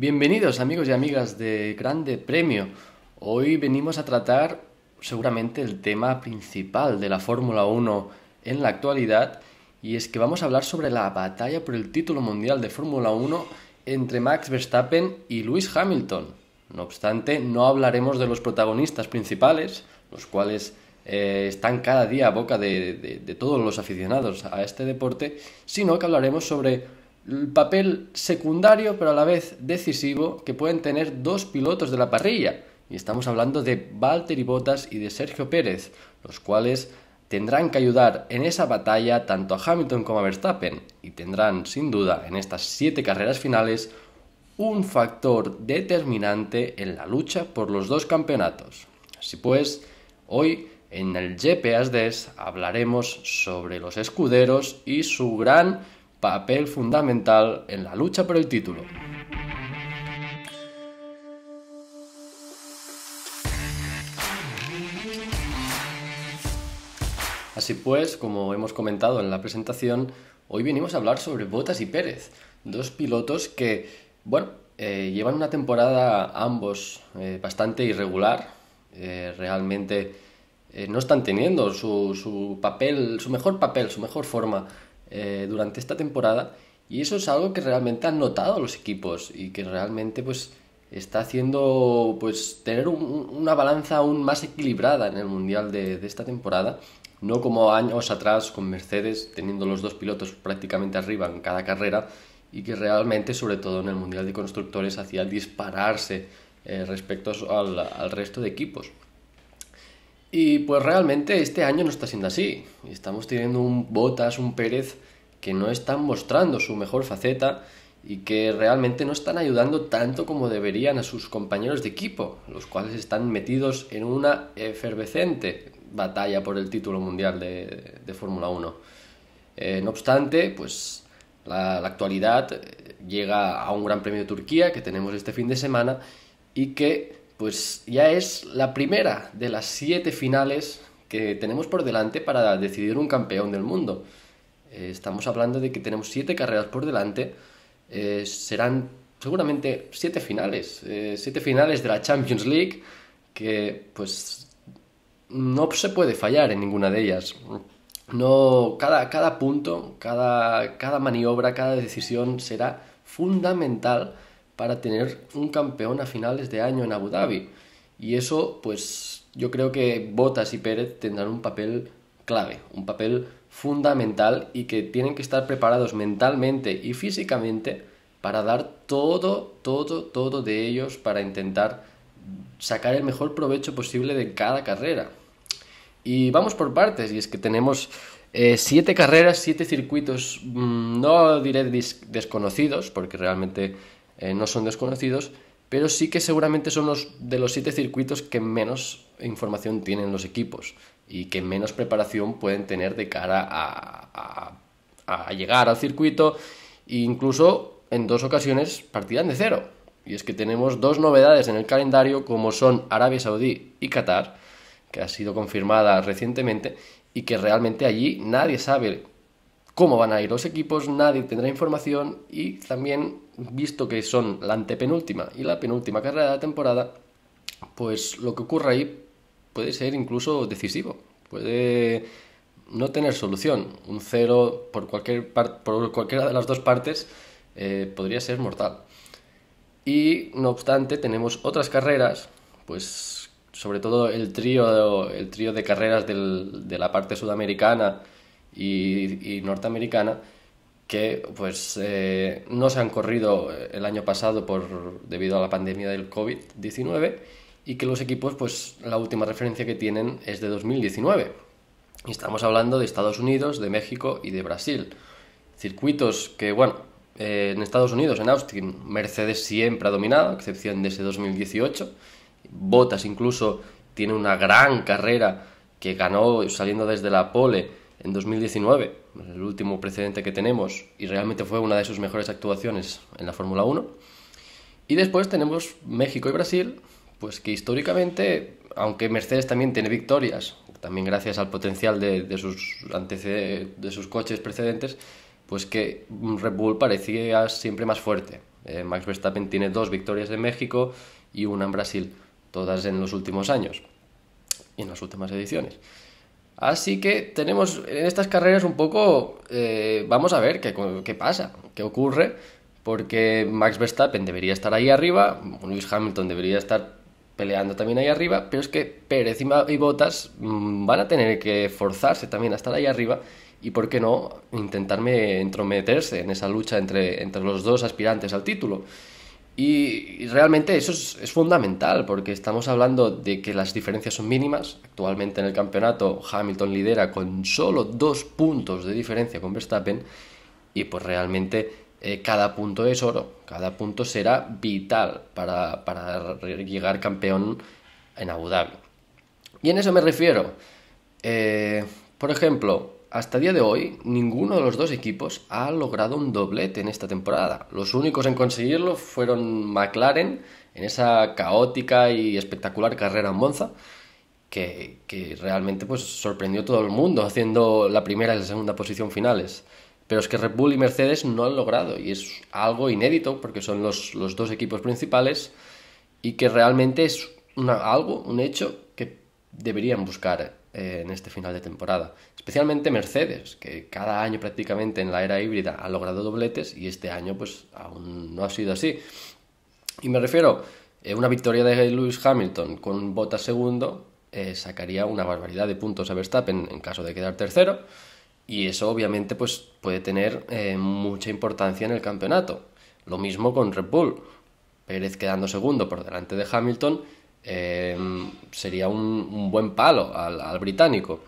Bienvenidos amigos y amigas de Grande Premio. Hoy venimos a tratar seguramente el tema principal de la Fórmula 1 en la actualidad y es que vamos a hablar sobre la batalla por el título mundial de Fórmula 1 entre Max Verstappen y Lewis Hamilton. No obstante, no hablaremos de los protagonistas principales, los cuales eh, están cada día a boca de todos los aficionados a este deporte, sino que hablaremos sobre el papel secundario pero a la vez decisivo que pueden tener dos pilotos de la parrilla. Y estamos hablando de Valtteri Bottas y de Sergio Pérez, los cuales tendrán que ayudar en esa batalla tanto a Hamilton como a Verstappen y tendrán sin duda en estas siete carreras finales un factor determinante en la lucha por los dos campeonatos. Así pues, hoy en el GPSD e hablaremos sobre los escuderos y su gran papel fundamental en la lucha por el título. Así pues, como hemos comentado en la presentación, hoy venimos a hablar sobre Botas y Pérez, dos pilotos que, bueno, eh, llevan una temporada ambos eh, bastante irregular, eh, realmente no están teniendo su, su, papel, su mejor papel, su mejor forma eh, durante esta temporada y eso es algo que realmente han notado los equipos y que realmente pues, está haciendo pues, tener una balanza aún más equilibrada en el mundial de, esta temporada no como años atrás con Mercedes teniendo los dos pilotos prácticamente arriba en cada carrera y que realmente sobre todo en el mundial de constructores hacía dispararse eh, respecto al resto de equipos y pues realmente este año no está siendo así. Estamos teniendo un Botas, un Pérez que no están mostrando su mejor faceta y que realmente no están ayudando tanto como deberían a sus compañeros de equipo, los cuales están metidos en una efervescente batalla por el título mundial de, Fórmula 1. Eh, no obstante, pues la, la actualidad eh, llega a un Gran Premio de Turquía que tenemos este fin de semana y que pues ya es la primera de las siete finales que tenemos por delante para decidir un campeón del mundo. Eh, estamos hablando de que tenemos siete carreras por delante. Eh, serán seguramente siete finales. Eh, siete finales de la Champions League que pues no se puede fallar en ninguna de ellas. No, cada, punto, cada, cada maniobra, cada decisión será fundamental para tener un campeón a finales de año en Abu Dhabi. Y eso, pues yo creo que Botas y Pérez tendrán un papel clave, un papel fundamental y que tienen que estar preparados mentalmente y físicamente para dar todo, todo, todo de ellos para intentar sacar el mejor provecho posible de cada carrera. Y vamos por partes, y es que tenemos eh, siete carreras, siete circuitos, mm, no diré desconocidos, porque realmente eh, no son desconocidos, pero sí que seguramente son los de los siete circuitos que menos información tienen los equipos y que menos preparación pueden tener de cara a, llegar al circuito e incluso en dos ocasiones partirán de cero. Y es que tenemos dos novedades en el calendario como son Arabia Saudí y Qatar, que ha sido confirmada recientemente y que realmente allí nadie sabe cómo van a ir los equipos, nadie tendrá información y también, visto que son la antepenúltima y la penúltima carrera de la temporada, pues lo que ocurra ahí puede ser incluso decisivo, puede no tener solución. Un cero por, cualquier por cualquiera de las dos partes eh, podría ser mortal. Y no obstante, tenemos otras carreras, pues sobre todo el trío, el trío de carreras de la parte sudamericana, y, norteamericana que pues eh, no se han corrido eh, el año pasado por, debido a la pandemia del COVID-19 y que los equipos pues la última referencia que tienen es de 2019. Y estamos hablando de Estados Unidos, de México y de Brasil. Circuitos que, bueno, eh, en Estados Unidos, en Austin, Mercedes siempre ha dominado, a excepción de ese 2018. Bottas incluso tiene una gran carrera que ganó saliendo desde la pole en 2019, el último precedente que tenemos, y realmente fue una de sus mejores actuaciones en la Fórmula 1. Y después tenemos México y Brasil, pues que históricamente, aunque Mercedes también tiene victorias, también gracias al potencial de, de sus, coches precedentes, pues que Red Bull parecía siempre más fuerte. Eh, Max Verstappen tiene dos victorias en México y una en Brasil, todas en los últimos años y en las últimas ediciones. Así que tenemos en estas carreras un poco, eh, vamos a ver qué, qué, pasa, qué ocurre, porque Max Verstappen debería estar ahí arriba, Lewis Hamilton debería estar peleando también ahí arriba, pero es que Pérez y Botas mm, van a tener que forzarse también a estar ahí arriba y, ¿por qué no?, intentarme entrometerse en esa lucha entre los dos aspirantes al título. Y, realmente eso es, fundamental, porque estamos hablando de que las diferencias son mínimas. Actualmente en el campeonato Hamilton lidera con solo dos puntos de diferencia con Verstappen y pues realmente eh, cada punto es oro, cada punto será vital para, llegar campeón en Abu Dhabi. Y en eso me refiero. Eh, por ejemplo, hasta día de hoy ninguno de los dos equipos ha logrado un doblete en esta temporada. Los únicos en conseguirlo fueron McLaren en esa caótica y espectacular carrera en Monza, que, realmente pues, sorprendió a todo el mundo haciendo la primera y la segunda posición finales. Pero es que Red Bull y Mercedes no han logrado y es algo inédito porque son los, dos equipos principales y que realmente es algo, un hecho que deberían buscar eh, en este final de temporada. Especialmente Mercedes, que cada año prácticamente en la era híbrida ha logrado dobletes y este año pues aún no ha sido así. Y me refiero, eh, una victoria de Lewis Hamilton con bota segundo eh, sacaría una barbaridad de puntos a Verstappen en caso de quedar tercero y eso obviamente pues puede tener mucha importancia en el campeonato. Lo mismo con Red Bull. Pérez quedando segundo por delante de Hamilton Em, sería un, buen palo al, británico.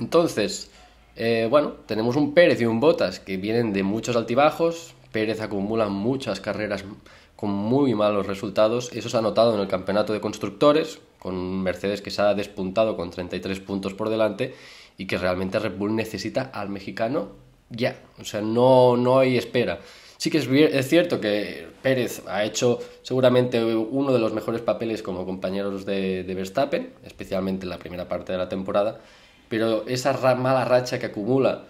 Entonces, eh, bueno, tenemos un Pérez y un Botas que vienen de muchos altibajos. Pérez acumula muchas carreras con muy malos resultados. Eso se ha notado en el campeonato de constructores, con Mercedes que se ha despuntado con 33 puntos por delante y que realmente Red Bull necesita al mexicano ya. O sea, no, no hay espera. Sí que es, cierto que Pérez ha hecho seguramente uno de los mejores papeles como compañeros de, Verstappen, especialmente en la primera parte de la temporada, pero esa mala racha que acumula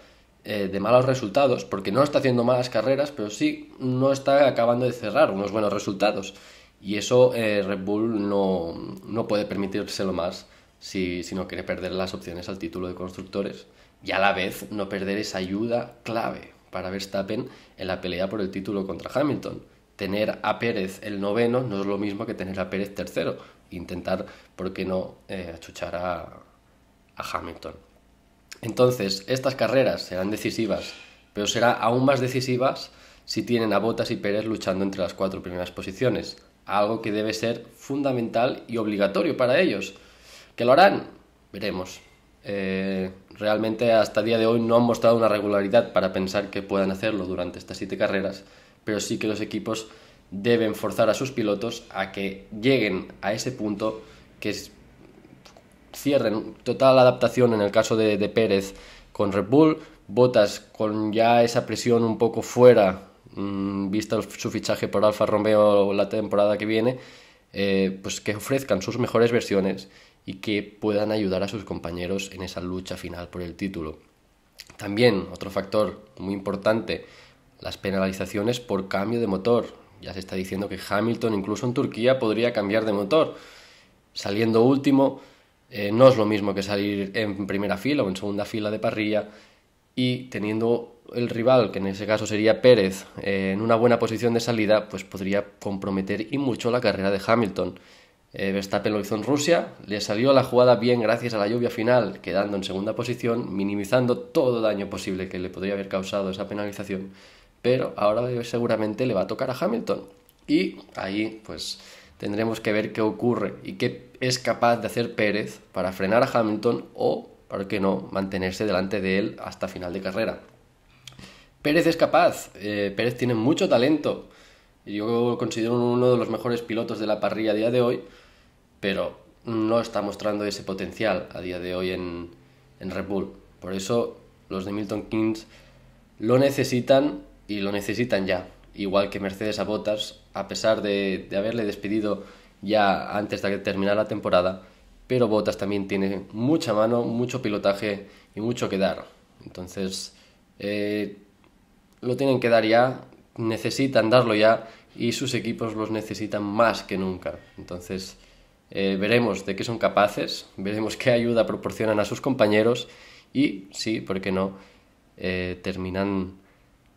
eh, de malos resultados, porque no está haciendo malas carreras, pero sí no está acabando de cerrar unos buenos resultados. Y eso eh, Red Bull no, puede permitírselo más si no quiere perder las opciones al título de constructores y a la vez no perder esa ayuda clave para Verstappen en la pelea por el título contra Hamilton. Tener a Pérez el noveno no es lo mismo que tener a Pérez tercero. Intentar, ¿por qué no?, eh, achuchar a, Hamilton. Entonces, estas carreras serán decisivas, pero serán aún más decisivas si tienen a Bottas y Pérez luchando entre las cuatro primeras posiciones, algo que debe ser fundamental y obligatorio para ellos. ¿Que lo harán? Veremos. Eh, realmente hasta día de hoy no han mostrado una regularidad para pensar que puedan hacerlo durante estas siete carreras, pero sí que los equipos deben forzar a sus pilotos a que lleguen a ese punto que cierren total adaptación en el caso de, Pérez con Red Bull, Botas con ya esa presión un poco fuera, mm, vista su fichaje por Alfa Romeo la temporada que viene, eh, pues que ofrezcan sus mejores versiones y que puedan ayudar a sus compañeros en esa lucha final por el título. También otro factor muy importante, las penalizaciones por cambio de motor. Ya se está diciendo que Hamilton incluso en Turquía podría cambiar de motor. Saliendo último eh, no es lo mismo que salir en primera fila o en segunda fila de parrilla y teniendo el rival, que en ese caso sería Pérez, eh, en una buena posición de salida, pues podría comprometer y mucho la carrera de Hamilton. Eh, Verstappen lo hizo en Rusia, le salió la jugada bien gracias a la lluvia final, quedando en segunda posición, minimizando todo daño posible que le podría haber causado esa penalización, pero ahora seguramente le va a tocar a Hamilton. Y ahí pues tendremos que ver qué ocurre y qué es capaz de hacer Pérez para frenar a Hamilton o, para qué no, mantenerse delante de él hasta final de carrera. Pérez es capaz, eh, Pérez tiene mucho talento. Yo lo considero uno de los mejores pilotos de la parrilla a día de hoy, pero no está mostrando ese potencial a día de hoy en, en Red Bull. Por eso los de Milton Keynes lo necesitan y lo necesitan ya. Igual que Mercedes a Bottas, a pesar de, haberle despedido ya antes de que terminara la temporada, pero Bottas también tiene mucha mano, mucho pilotaje y mucho que dar. Entonces, eh, lo tienen que dar ya, necesitan darlo ya y sus equipos los necesitan más que nunca. Entonces, eh, veremos de qué son capaces, veremos qué ayuda proporcionan a sus compañeros y, sí, ¿por qué no?, eh, terminan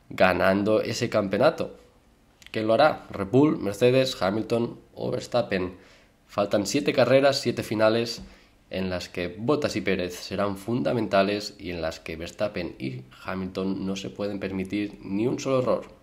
ganando ese campeonato. ¿Quién lo hará? Red Mercedes, Hamilton o Verstappen. Faltan siete carreras, siete finales en las que Bottas y Pérez serán fundamentales y en las que Verstappen y Hamilton no se pueden permitir ni un solo error.